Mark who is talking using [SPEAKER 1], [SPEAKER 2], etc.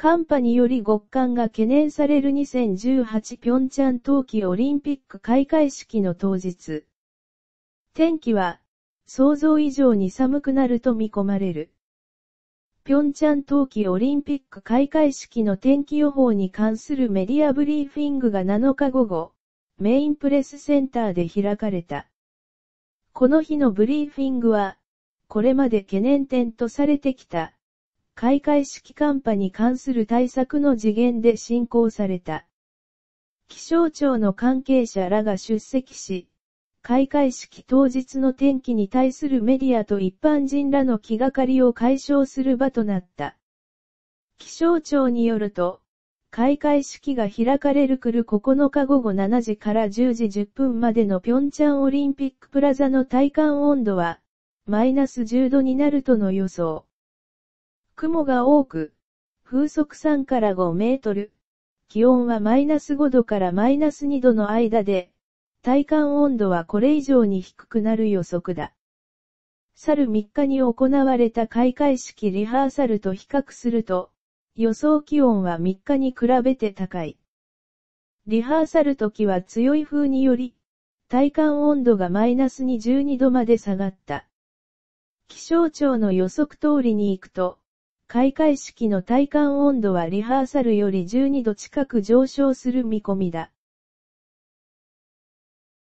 [SPEAKER 1] 寒波により極寒が懸念される2018平昌冬季オリンピック開会式の当日。天気は、想像以上に寒くなると見込まれる。平昌冬季オリンピック開会式の天気予報に関するメディアブリーフィングが7日午後、メインプレスセンターで開かれた。この日のブリーフィングは、これまで懸念点とされてきた、開会式寒波に関する対策の次元で進行された。気象庁の関係者らが出席し、開会式当日の天気に対するメディアと一般人らの気がかりを解消する場となった。気象庁によると、開会式が開かれる来る9日午後7時から10時10分までの平昌オリンピックプラザの体感温度は、マイナス10度になるとの予想。雲が多く、風速3から5メートル、気温はマイナス5度からマイナス2度の間で、体感温度はこれ以上に低くなる予測だ。去る3日に行われた開会式リハーサルと比較すると、予想気温は3日に比べて高い。リハーサル時は強い風により、体感温度がマイナス22度まで下がった。気象庁の予測通りに行くと、開会式の体感温度はリハーサルより12度近く上昇する見込み
[SPEAKER 2] だ。